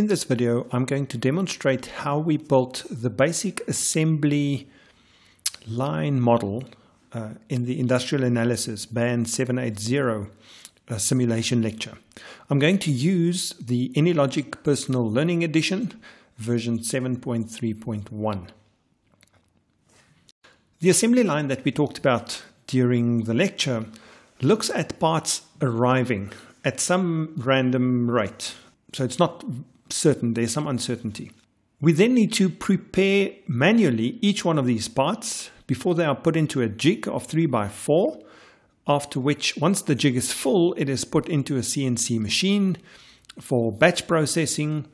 In this video, I'm going to demonstrate how we built the basic assembly line model uh, in the Industrial Analysis Band 780 uh, simulation lecture. I'm going to use the AnyLogic Personal Learning Edition, version 7.3.1. The assembly line that we talked about during the lecture looks at parts arriving at some random rate. So it's not certain, there's some uncertainty. We then need to prepare manually each one of these parts before they are put into a jig of 3x4, after which, once the jig is full, it is put into a CNC machine for batch processing.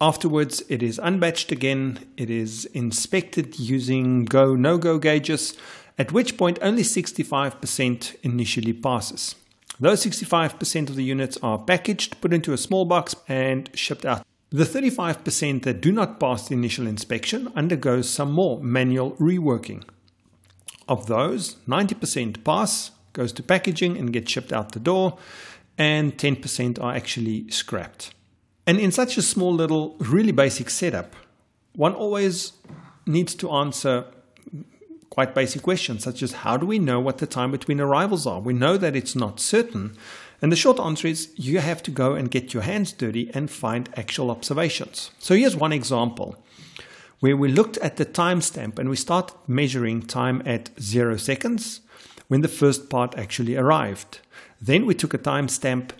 Afterwards, it is unbatched again, it is inspected using go no go gauges, at which point only 65% initially passes. Those 65% of the units are packaged, put into a small box, and shipped out. The 35% that do not pass the initial inspection undergoes some more manual reworking. Of those, 90% pass, goes to packaging and gets shipped out the door, and 10% are actually scrapped. And in such a small little, really basic setup, one always needs to answer quite basic questions, such as how do we know what the time between arrivals are? We know that it's not certain. And the short answer is you have to go and get your hands dirty and find actual observations. So here's one example where we looked at the timestamp and we start measuring time at zero seconds when the first part actually arrived. Then we took a timestamp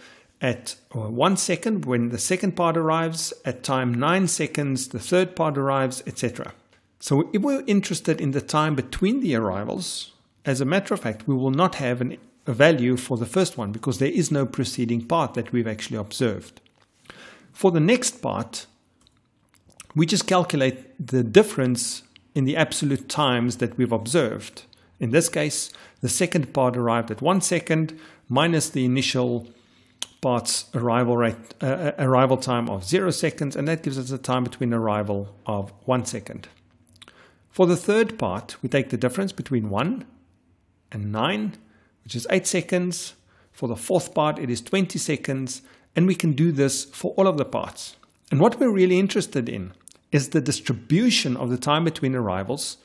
at uh, one second when the second part arrives, at time nine seconds, the third part arrives, etc. So if we're interested in the time between the arrivals, as a matter of fact, we will not have an, a value for the first one because there is no preceding part that we've actually observed. For the next part, we just calculate the difference in the absolute times that we've observed. In this case, the second part arrived at one second minus the initial part's arrival rate, uh, uh arrival time of zero seconds, and that gives us a time between arrival of one second. For the third part, we take the difference between 1 and 9, which is 8 seconds. For the fourth part, it is 20 seconds. And we can do this for all of the parts. And what we're really interested in is the distribution of the time between arrivals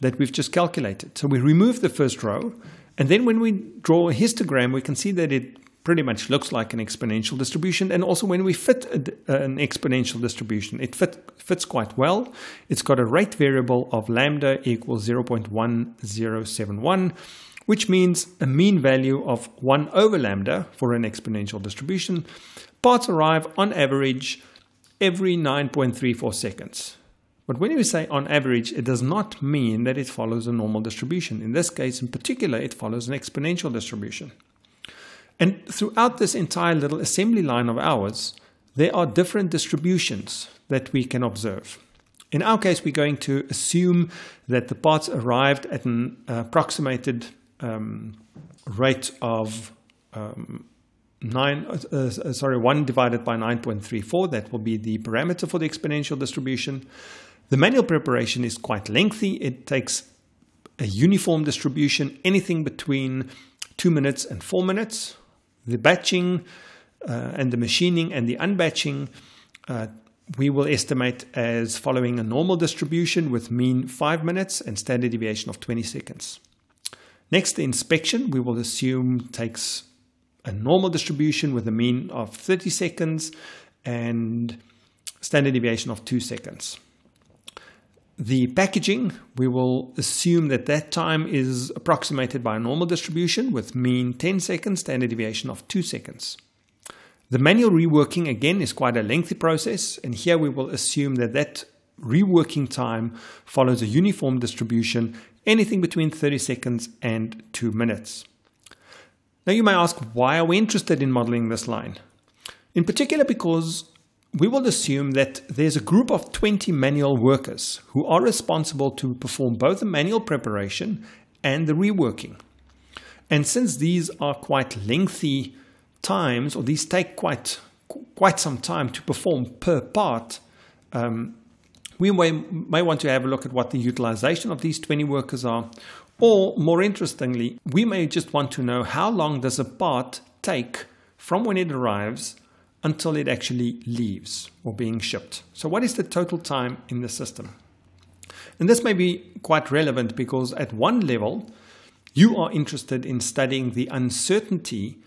that we've just calculated. So we remove the first row. And then when we draw a histogram, we can see that it pretty much looks like an exponential distribution. And also when we fit a, uh, an exponential distribution, it fit, fits quite well. It's got a rate variable of lambda equals 0.1071, which means a mean value of 1 over lambda for an exponential distribution. Parts arrive on average every 9.34 seconds. But when we say on average, it does not mean that it follows a normal distribution. In this case, in particular, it follows an exponential distribution. And throughout this entire little assembly line of ours, there are different distributions that we can observe. In our case, we're going to assume that the parts arrived at an approximated um, rate of um, nine, uh, uh sorry, 1 divided by 9.34. That will be the parameter for the exponential distribution. The manual preparation is quite lengthy. It takes a uniform distribution, anything between 2 minutes and 4 minutes, the batching uh, and the machining and the unbatching uh, we will estimate as following a normal distribution with mean 5 minutes and standard deviation of 20 seconds. Next, the inspection we will assume takes a normal distribution with a mean of 30 seconds and standard deviation of 2 seconds. The packaging, we will assume that that time is approximated by a normal distribution with mean 10 seconds, standard deviation of 2 seconds. The manual reworking again is quite a lengthy process and here we will assume that that reworking time follows a uniform distribution anything between 30 seconds and 2 minutes. Now you may ask why are we interested in modeling this line? In particular because we will assume that there's a group of 20 manual workers who are responsible to perform both the manual preparation and the reworking. And since these are quite lengthy times, or these take quite quite some time to perform per part, um, we may, may want to have a look at what the utilization of these 20 workers are. Or more interestingly, we may just want to know how long does a part take from when it arrives until it actually leaves or being shipped. So what is the total time in the system? And this may be quite relevant because at one level, you are interested in studying the uncertainty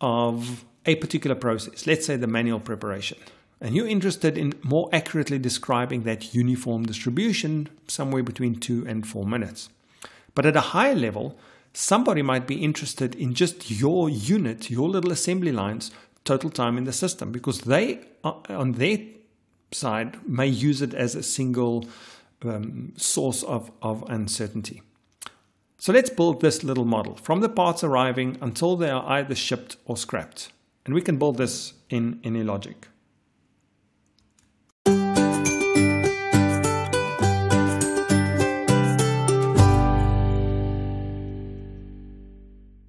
of a particular process, let's say the manual preparation. And you're interested in more accurately describing that uniform distribution somewhere between two and four minutes. But at a higher level, somebody might be interested in just your unit, your little assembly lines, total time in the system because they, uh, on their side, may use it as a single um, source of, of uncertainty. So let's build this little model from the parts arriving until they are either shipped or scrapped. And we can build this in any logic.